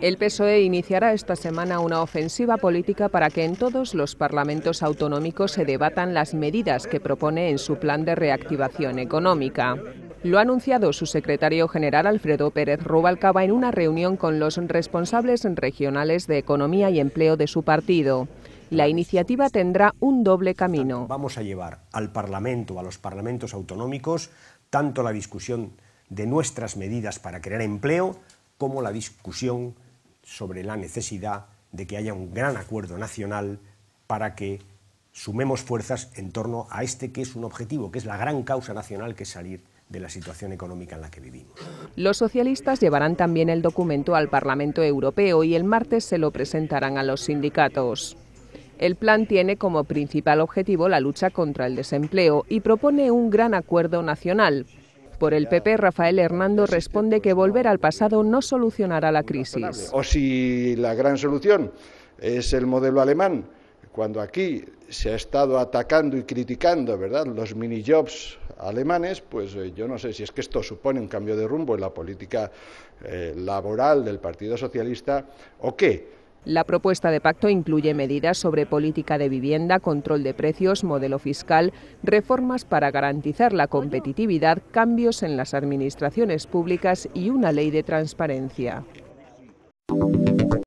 El PSOE iniciará esta semana una ofensiva política para que en todos los parlamentos autonómicos se debatan las medidas que propone en su plan de reactivación económica. Lo ha anunciado su secretario general Alfredo Pérez Rubalcaba en una reunión con los responsables regionales de economía y empleo de su partido. La iniciativa tendrá un doble camino. Vamos a llevar al Parlamento, a los parlamentos autonómicos, tanto la discusión de nuestras medidas para crear empleo como la discusión sobre la necesidad de que haya un gran acuerdo nacional para que sumemos fuerzas en torno a este que es un objetivo, que es la gran causa nacional, que es salir de la situación económica en la que vivimos. Los socialistas llevarán también el documento al Parlamento Europeo y el martes se lo presentarán a los sindicatos. El plan tiene como principal objetivo la lucha contra el desempleo y propone un gran acuerdo nacional, por el PP, Rafael Hernando responde que volver al pasado no solucionará la crisis. O si la gran solución es el modelo alemán, cuando aquí se ha estado atacando y criticando, ¿verdad?, los jobs alemanes, pues eh, yo no sé si es que esto supone un cambio de rumbo en la política eh, laboral del Partido Socialista o qué la propuesta de pacto incluye medidas sobre política de vivienda, control de precios, modelo fiscal, reformas para garantizar la competitividad, cambios en las administraciones públicas y una ley de transparencia.